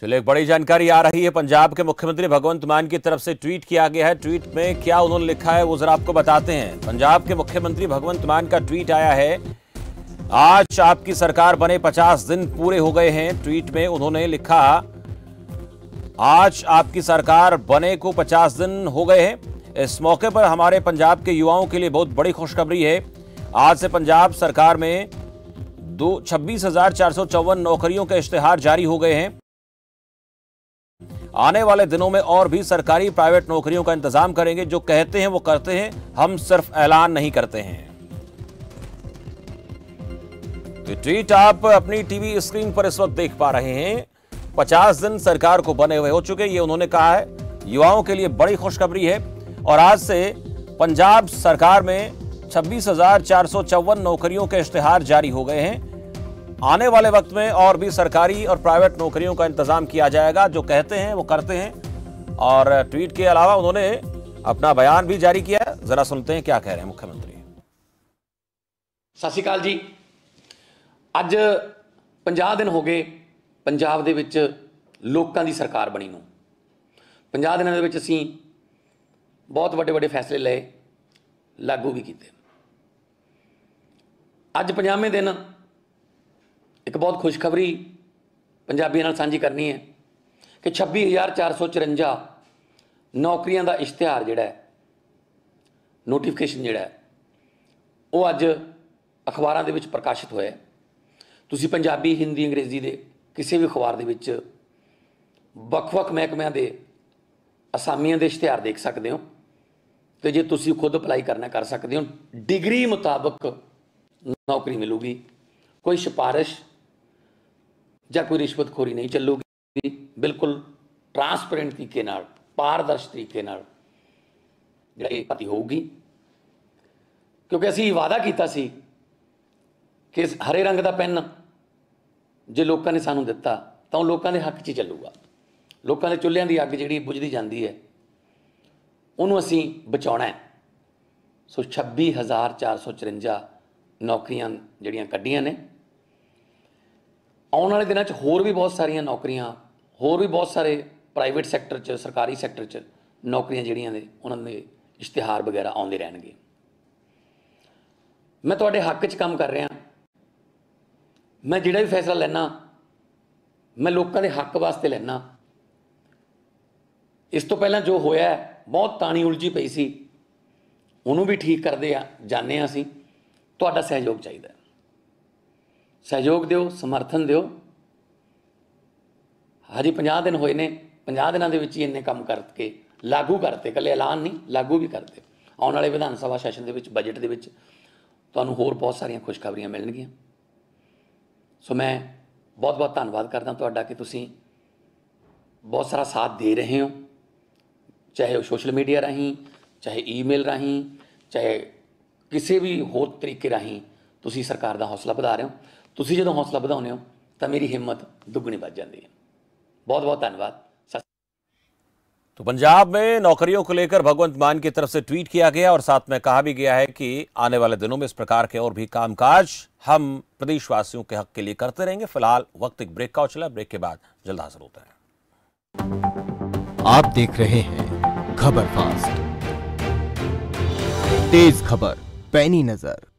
चलिए एक बड़ी जानकारी आ रही है पंजाब के मुख्यमंत्री भगवंत मान की तरफ से ट्वीट किया गया है ट्वीट में क्या उन्होंने लिखा है वो जरा आपको बताते हैं पंजाब के मुख्यमंत्री भगवंत मान का ट्वीट आया है आज आपकी सरकार बने 50 दिन पूरे हो गए हैं ट्वीट में उन्होंने लिखा आज आपकी सरकार बने को 50 दिन हो गए हैं इस मौके पर हमारे पंजाब के युवाओं के लिए बहुत बड़ी खुशखबरी है आज से पंजाब सरकार में दो छब्बीस नौकरियों के इश्तेहार जारी हो गए हैं आने वाले दिनों में और भी सरकारी प्राइवेट नौकरियों का इंतजाम करेंगे जो कहते हैं वो करते हैं हम सिर्फ ऐलान नहीं करते हैं तो ट्वीट आप अपनी टीवी स्क्रीन पर इस वक्त देख पा रहे हैं पचास दिन सरकार को बने हुए हो चुके ये उन्होंने कहा है युवाओं के लिए बड़ी खुशखबरी है और आज से पंजाब सरकार में छब्बीस नौकरियों के इश्तेहार जारी हो गए हैं आने वाले वक्त में और भी सरकारी और प्राइवेट नौकरियों का इंतजाम किया जाएगा जो कहते हैं वो करते हैं और ट्वीट के अलावा उन्होंने अपना बयान भी जारी किया है जरा सुनते हैं क्या कह रहे हैं मुख्यमंत्री सत श्रीकाल जी अज पंजा दिन हो गए पंजाब ਪੰਜਾਬ ਦੇ ਵਿੱਚ ਲੋਕਾਂ ਦੀ ਸਰਕਾਰ ਬਣੀ ਨੂੰ 50 ਦਿਨਾਂ ਦੇ ਵਿੱਚ ਅਸੀਂ ਬਹੁਤ ਵੱਡੇ ਵੱਡੇ ਇੱਕ ਬਹੁਤ ਖੁਸ਼ਖਬਰੀ ਪੰਜਾਬੀਆਂ ਨਾਲ ਸਾਂਝੀ ਕਰਨੀ ਹੈ ਕਿ 26454 ਨੌਕਰੀਆਂ ਦਾ ਇਸ਼ਤਿਹਾਰ ਜਿਹੜਾ ਹੈ ਨੋਟੀਫਿਕੇਸ਼ਨ ਜਿਹੜਾ ਹੈ ਉਹ ਅੱਜ ਅਖਬਾਰਾਂ ਦੇ ਵਿੱਚ ਪ੍ਰਕਾਸ਼ਿਤ ਹੋਇਆ ਹੈ ਤੁਸੀਂ ਪੰਜਾਬੀ ਹਿੰਦੀ ਅੰਗਰੇਜ਼ੀ ਦੇ ਕਿਸੇ ਵੀ ਅਖਬਾਰ ਦੇ ਵਿੱਚ ਵੱਖ-ਵੱਖ ਮਹਿਕਮਿਆਂ ਦੇ ਅਸਾਮੀਆਂ ਦੇ ਇਸ਼ਤਿਹਾਰ ਦੇਖ ਸਕਦੇ ਹੋ ਤੇ ਜੇ ਤੁਸੀਂ ਖੁਦ ਅਪਲਾਈ ਕਰਨਾ ਕਰ ਸਕਦੇ ਹੋ ਡਿਗਰੀ ਮੁਤਾਬਕ ਨੌਕਰੀ ਮਿਲੂਗੀ ਕੋਈ ਸਿਫਾਰਿਸ਼ ਜਾਂ ਕੋਈ ਰਿਸ਼ਵਤਖੋਰੀ ਨਹੀਂ ਚੱਲੂਗੀ ਬਿਲਕੁਲ ਟਰਾਂਸਪੇਰੈਂਟ ਤਰੀਕੇ ਨਾਲ ਪਾਰਦਰਸ਼ ਤਰੀਕੇ ਨਾਲ ਜਿਹੜੀ ਪਾਰਟੀ ਹੋਊਗੀ ਕਿਉਂਕਿ ਅਸੀਂ ਵਾਅਦਾ ਕੀਤਾ ਸੀ ਕਿ ਹਰੇ ਰੰਗ ਦਾ ਪੈਨ ਜੇ ਲੋਕਾਂ ਨੇ ਸਾਨੂੰ ਦਿੱਤਾ ਤਾਂ ਉਹ ਲੋਕਾਂ ਦੇ ਹੱਕ 'ਚ ਚੱਲੂਗਾ ਲੋਕਾਂ ਦੇ ਚੁੱਲ੍ਹਿਆਂ ਦੀ ਅੱਗ ਜਿਹੜੀ ਬੁਝਦੀ ਜਾਂਦੀ ਹੈ ਉਹਨੂੰ ਅਸੀਂ ਬਚਾਉਣਾ ਹੈ ਸੋ 26454 ਨੌਕਰੀਆਂ ਜਿਹੜੀਆਂ ਕੱਢੀਆਂ ਨੇ ਆਉਣ ਵਾਲੇ ਦਿਨਾਂ 'ਚ ਹੋਰ ਵੀ ਬਹੁਤ ਸਾਰੀਆਂ ਨੌਕਰੀਆਂ ਹੋਰ ਵੀ ਬਹੁਤ ਸਾਰੇ ਪ੍ਰਾਈਵੇਟ ਸੈਕਟਰ 'ਚ ਸਰਕਾਰੀ ਸੈਕਟਰ 'ਚ ਨੌਕਰੀਆਂ ਜਿਹੜੀਆਂ ਨੇ ਉਹਨਾਂ ਦੇ ਇਸ਼ਤਿਹਾਰ ਵਗੈਰਾ ਆਉਂਦੇ ਰਹਿਣਗੇ ਮੈਂ ਤੁਹਾਡੇ ਹੱਕ 'ਚ ਕੰਮ ਕਰ ਰਿਹਾ ਮੈਂ ਜਿਹੜਾ ਵੀ ਫੈਸਲਾ ਲੈਣਾ ਮੈਂ ਲੋਕਾਂ ਦੇ ਹੱਕ ਵਾਸਤੇ ਲੈਣਾ ਇਸ ਤੋਂ ਪਹਿਲਾਂ ਜੋ ਹੋਇਆ ਬਹੁਤ ਤਾਣੀ ਉਲਝੀ ਪਈ ਸੀ ਉਹਨੂੰ ਵੀ ਠੀਕ ਕਰਦੇ ਆ ਜਾਣਦੇ ਆ ਤੁਹਾਡਾ ਸਹਿਯੋਗ ਚਾਹੀਦਾ ਸਹਿਯੋਗ ਦਿਓ ਸਮਰਥਨ ਦਿਓ ਹਰੀ 50 ਦਿਨ ਹੋਏ ਨੇ 50 ਦਿਨਾਂ ਦੇ ਵਿੱਚ ਹੀ ਇੰਨੇ ਕੰਮ ਕਰਕੇ ਲਾਗੂ ਕਰਤੇ ਕੱਲੇ ਐਲਾਨ ਨਹੀਂ ਲਾਗੂ ਵੀ ਕਰਤੇ ਆਉਣ ਵਾਲੇ ਵਿਧਾਨ ਸਭਾ ਸੈਸ਼ਨ ਦੇ ਵਿੱਚ ਬਜਟ ਦੇ ਵਿੱਚ ਤੁਹਾਨੂੰ ਹੋਰ ਬਹੁਤ ਸਾਰੀਆਂ ਖੁਸ਼ਖਬਰੀਆਂ ਮਿਲਣਗੀਆਂ ਸੋ ਮੈਂ ਬਹੁਤ-ਬਹੁਤ ਧੰਨਵਾਦ ਕਰਦਾ ਤੁਹਾਡਾ ਕਿ ਤੁਸੀਂ ਬਹੁਤ ਸਾਰਾ ਸਾਥ ਦੇ ਰਹੇ ਹੋ ਚਾਹੇ ਉਹ ਸੋਸ਼ਲ ਮੀਡੀਆ ਰਾਹੀਂ ਚਾਹੇ ਈਮੇਲ ਰਾਹੀਂ ਚਾਹੇ ਕਿਸੇ ਵੀ ਹੋਰ ਤਰੀਕੇ ਰਾਹੀਂ ਤੁਸੀਂ ਸਰਕਾਰ ਦਾ ਹੌਸਲਾ ਵਧਾ ਰਹੇ ਹੋ ਤੁਸੀਂ ਜਦੋਂ ਹੌਸਲਾ ਵਧਾਉਂਦੇ ਹੋ ਤਾਂ ਮੇਰੀ ਹਿੰਮਤ दुगनी जाती है बहुत बहुत धन्यवाद तो पंजाब में नौकरियों को लेकर भगवंत मान की तरफ से ट्वीट किया गया और साथ में कहा भी गया है कि आने वाले दिनों में इस प्रकार के और भी कामकाज हम प्रदेशवासियों के हक के लिए करते रहेंगे फिलहाल वक्त एक ब्रेक का उछला ब्रेक के बाद जल्द हाजिर होता है आप देख रहे हैं खबर फास्ट तेज खबर पैनी नजर